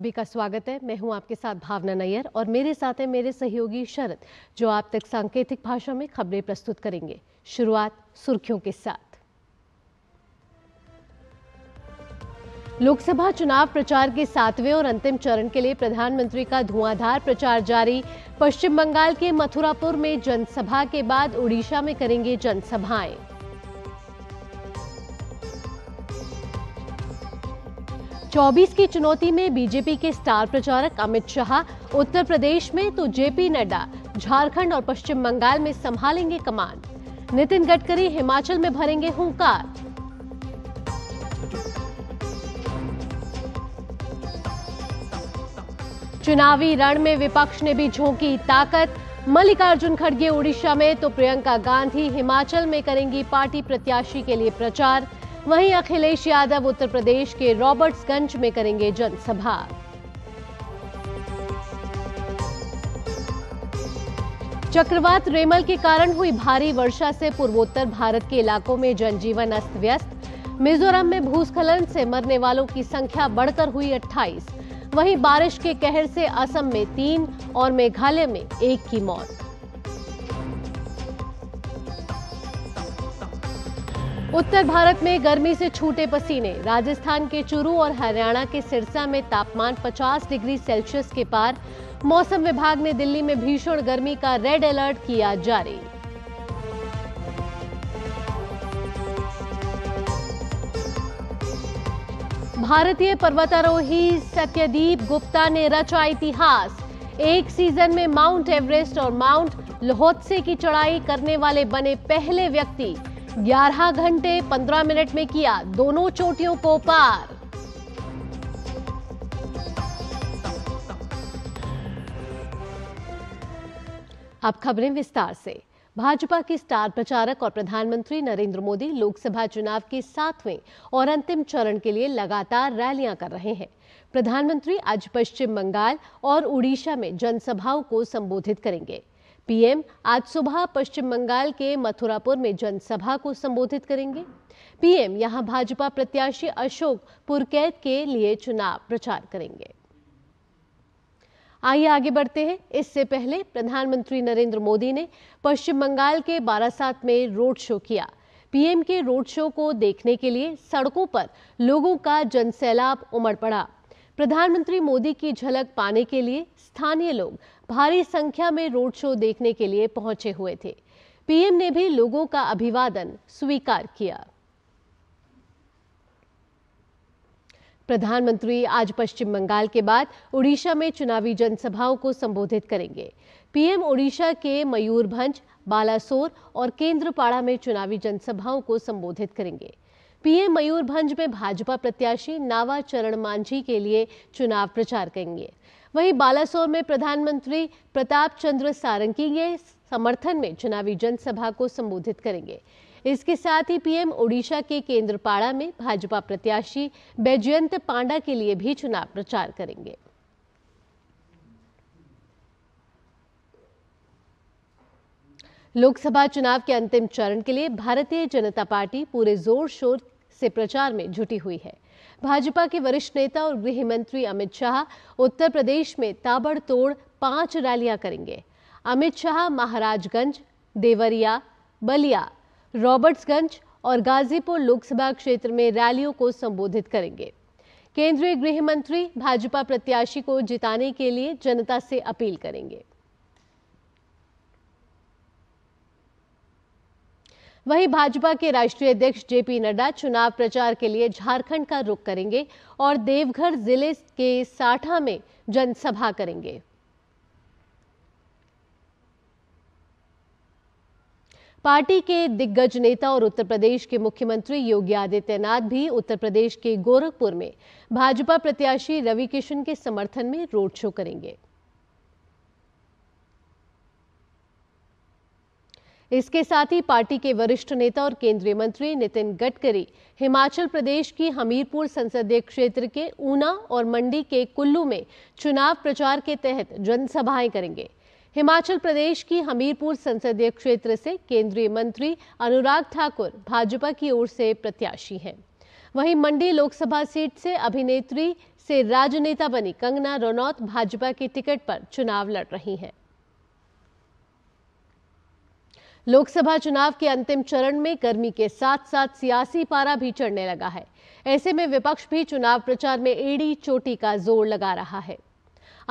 सभी का स्वागत है मैं हूं आपके साथ भावना नैयर और मेरे साथ है मेरे सहयोगी शरद जो आप तक सांकेतिक भाषा में खबरें प्रस्तुत करेंगे शुरुआत सुर्खियों के साथ लोकसभा चुनाव प्रचार के सातवें और अंतिम चरण के लिए प्रधानमंत्री का धुआंधार प्रचार जारी पश्चिम बंगाल के मथुरापुर में जनसभा के बाद उड़ीसा में करेंगे जनसभाएं 2024 की चुनौती में बीजेपी के स्टार प्रचारक अमित शाह उत्तर प्रदेश में तो जेपी नड्डा झारखंड और पश्चिम बंगाल में संभालेंगे कमान नितिन गडकरी हिमाचल में भरेंगे हुंकार चुनावी रण में विपक्ष ने भी झोंकी ताकत मल्लिकार्जुन खड़गे ओडिशा में तो प्रियंका गांधी हिमाचल में करेंगी पार्टी प्रत्याशी के लिए प्रचार वहीं अखिलेश यादव उत्तर प्रदेश के रॉबर्ट्सगंज में करेंगे जनसभा चक्रवात रेमल के कारण हुई भारी वर्षा से पूर्वोत्तर भारत के इलाकों में जनजीवन अस्त व्यस्त मिजोरम में भूस्खलन से मरने वालों की संख्या बढ़कर हुई 28, वहीं बारिश के कहर से असम में तीन और मेघालय में एक की मौत उत्तर भारत में गर्मी से छूटे पसीने राजस्थान के चुरू और हरियाणा के सिरसा में तापमान 50 डिग्री सेल्सियस के पार मौसम विभाग ने दिल्ली में भीषण गर्मी का रेड अलर्ट किया जारी भारतीय पर्वतारोही सत्यदीप गुप्ता ने रचा इतिहास एक सीजन में माउंट एवरेस्ट और माउंट लोहोत्से की चढ़ाई करने वाले बने पहले व्यक्ति 11 घंटे 15 मिनट में किया दोनों चोटियों को पार अब खबरें विस्तार से भाजपा के स्टार प्रचारक और प्रधानमंत्री नरेंद्र मोदी लोकसभा चुनाव के सातवें और अंतिम चरण के लिए लगातार रैलियां कर रहे हैं प्रधानमंत्री आज पश्चिम बंगाल और उड़ीसा में जनसभाओं को संबोधित करेंगे पीएम आज सुबह पश्चिम बंगाल के मथुरापुर में जनसभा को संबोधित करेंगे पीएम यहां भाजपा प्रत्याशी अशोक पुरकैत के लिए चुनाव प्रचार करेंगे आइए आगे बढ़ते हैं इससे पहले प्रधानमंत्री नरेंद्र मोदी ने पश्चिम बंगाल के बारासात में रोड शो किया पीएम के रोड शो को देखने के लिए सड़कों पर लोगों का जनसैलाब उमड़ पड़ा प्रधानमंत्री मोदी की झलक पाने के लिए स्थानीय लोग भारी संख्या में रोड शो देखने के लिए पहुंचे हुए थे पीएम ने भी लोगों का अभिवादन स्वीकार किया प्रधानमंत्री आज पश्चिम बंगाल के बाद उड़ीसा में चुनावी जनसभाओं को संबोधित करेंगे पीएम ओडिशा के मयूरभंज बालासोर और केंद्रपाड़ा में चुनावी जनसभाओं को संबोधित करेंगे पीएम मयूरभंज में भाजपा प्रत्याशी नावा चरण मांझी के लिए चुनाव प्रचार करेंगे वहीं बालासोर में प्रधानमंत्री प्रताप चंद्र सारंगी के समर्थन में चुनावी जनसभा को संबोधित करेंगे इसके साथ ही पीएम ओडिशा के केंद्रपाड़ा में भाजपा प्रत्याशी बैजयंत पांडा के लिए भी चुनाव प्रचार करेंगे लोकसभा चुनाव के अंतिम चरण के लिए भारतीय जनता पार्टी पूरे जोर शोर से प्रचार में जुटी हुई है भाजपा के वरिष्ठ नेता और गृह मंत्री अमित शाह उत्तर प्रदेश में ताबड़तोड़ पांच रैलियां करेंगे अमित शाह महाराजगंज देवरिया बलिया रॉबर्ट्सगंज और गाजीपुर लोकसभा क्षेत्र में रैलियों को संबोधित करेंगे केंद्रीय गृह मंत्री भाजपा प्रत्याशी को जिताने के लिए जनता से अपील करेंगे वहीं भाजपा के राष्ट्रीय अध्यक्ष जेपी नड्डा चुनाव प्रचार के लिए झारखंड का रुख करेंगे और देवघर जिले के साठा में जनसभा करेंगे पार्टी के दिग्गज नेता और उत्तर प्रदेश के मुख्यमंत्री योगी आदित्यनाथ भी उत्तर प्रदेश के गोरखपुर में भाजपा प्रत्याशी रवि किशन के समर्थन में रोड शो करेंगे इसके साथ ही पार्टी के वरिष्ठ नेता और केंद्रीय मंत्री नितिन गडकरी हिमाचल प्रदेश की हमीरपुर संसदीय क्षेत्र के ऊना और मंडी के कुल्लू में चुनाव प्रचार के तहत जनसभाएं करेंगे हिमाचल प्रदेश की हमीरपुर संसदीय क्षेत्र से केंद्रीय मंत्री अनुराग ठाकुर भाजपा की ओर से प्रत्याशी हैं वहीं मंडी लोकसभा सीट से अभिनेत्री से राजनेता बनी कंगना रनौत भाजपा के टिकट पर चुनाव लड़ रही हैं लोकसभा चुनाव के अंतिम चरण में गर्मी के साथ साथ सियासी पारा भी चढ़ने लगा है ऐसे में विपक्ष भी चुनाव प्रचार में एड़ी चोटी का जोर लगा रहा है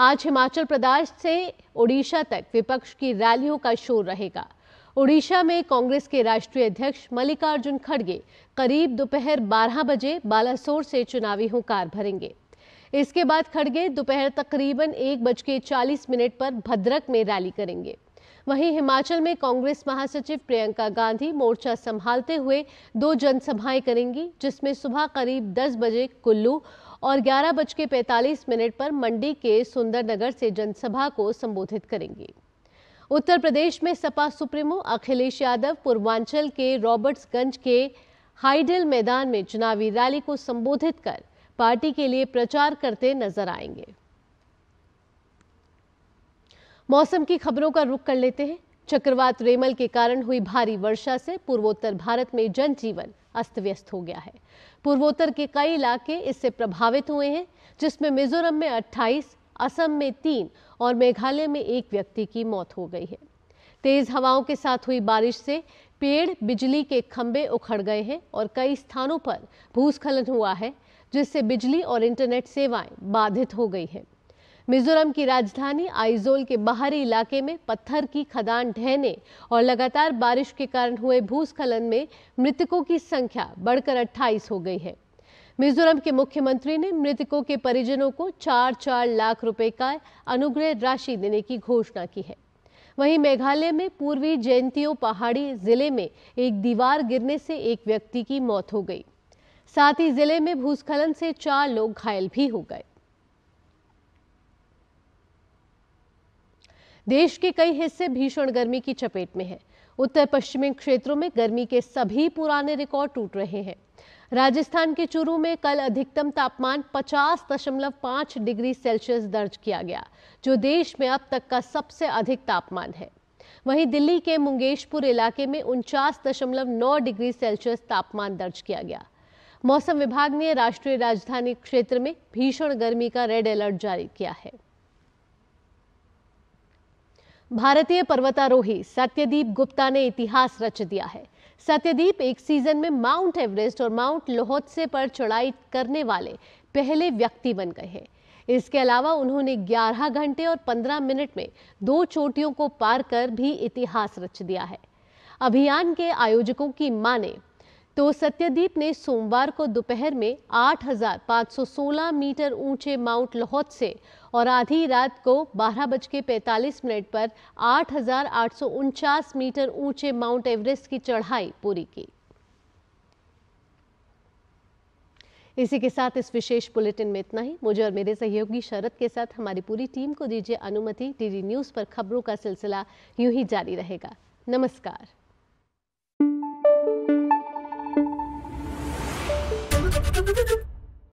आज हिमाचल प्रदेश से ओडिशा तक विपक्ष की रैलियों का शोर रहेगा ओडिशा में कांग्रेस के राष्ट्रीय अध्यक्ष मल्लिकार्जुन खड़गे करीब दोपहर 12 बजे बालासोर से चुनावी हुंकार भरेंगे इसके बाद खड़गे दोपहर तकरीबन एक बज के चालीस मिनट पर भद्रक में रैली करेंगे वहीं हिमाचल में कांग्रेस महासचिव प्रियंका गांधी मोर्चा संभालते हुए दो जनसभाएं करेंगी जिसमें सुबह करीब 10 बजे कुल्लू और ग्यारह बज के मिनट पर मंडी के सुंदरनगर से जनसभा को संबोधित करेंगी उत्तर प्रदेश में सपा सुप्रीमो अखिलेश यादव पूर्वांचल के रॉबर्ट्सगंज के हाइडल मैदान में चुनावी रैली को संबोधित कर पार्टी के लिए प्रचार करते नजर आएंगे मौसम की खबरों का रुख कर लेते हैं चक्रवात रेमल के कारण हुई भारी वर्षा से पूर्वोत्तर भारत में जनजीवन अस्त व्यस्त हो गया है पूर्वोत्तर के कई इलाके इससे प्रभावित हुए हैं जिसमें मिजोरम में 28, असम में तीन और मेघालय में एक व्यक्ति की मौत हो गई है तेज हवाओं के साथ हुई बारिश से पेड़ बिजली के खंभे उखड़ गए हैं और कई स्थानों पर भूस्खलन हुआ है जिससे बिजली और इंटरनेट सेवाएं बाधित हो गई हैं मिजोरम की राजधानी आइजोल के बाहरी इलाके में पत्थर की खदान ढहने और लगातार बारिश के कारण हुए भूस्खलन में मृतकों की संख्या बढ़कर 28 हो गई है मिजोरम के मुख्यमंत्री ने मृतकों के परिजनों को चार चार लाख रुपए का अनुग्रह राशि देने की घोषणा की है वहीं मेघालय में पूर्वी जयंतियों पहाड़ी जिले में एक दीवार गिरने से एक व्यक्ति की मौत हो गई साथ ही जिले में भूस्खलन से चार लोग घायल भी हो गए देश के कई हिस्से भीषण गर्मी की चपेट में हैं उत्तर पश्चिमी क्षेत्रों में गर्मी के सभी पुराने रिकॉर्ड टूट रहे हैं राजस्थान के चुरू में कल अधिकतम तापमान 50.5 डिग्री सेल्सियस दर्ज किया गया जो देश में अब तक का सबसे अधिक तापमान है वहीं दिल्ली के मुंगेशपुर इलाके में उनचास डिग्री सेल्सियस तापमान दर्ज किया गया मौसम विभाग ने राष्ट्रीय राजधानी क्षेत्र में भीषण गर्मी का रेड अलर्ट जारी किया है भारतीय पर्वतारोही सत्यदीप गुप्ता ने इतिहास रच दिया है सत्यदीप एक सीजन में माउंट एवरेस्ट और माउंट लोहोत्से पर चढ़ाई करने वाले पहले व्यक्ति बन गए हैं इसके अलावा उन्होंने 11 घंटे और 15 मिनट में दो चोटियों को पार कर भी इतिहास रच दिया है अभियान के आयोजकों की माने तो सत्यदीप ने सोमवार को दोपहर में 8,516 मीटर ऊंचे माउंट लोहत से और आधी रात को बारह बज के मिनट पर आठ मीटर ऊंचे माउंट एवरेस्ट की चढ़ाई पूरी की इसी के साथ इस विशेष बुलेटिन में इतना ही मुझे और मेरे सहयोगी शरद के साथ हमारी पूरी टीम को दीजिए अनुमति डीडी न्यूज़ पर खबरों का सिलसिला यूं ही जारी रहेगा नमस्कार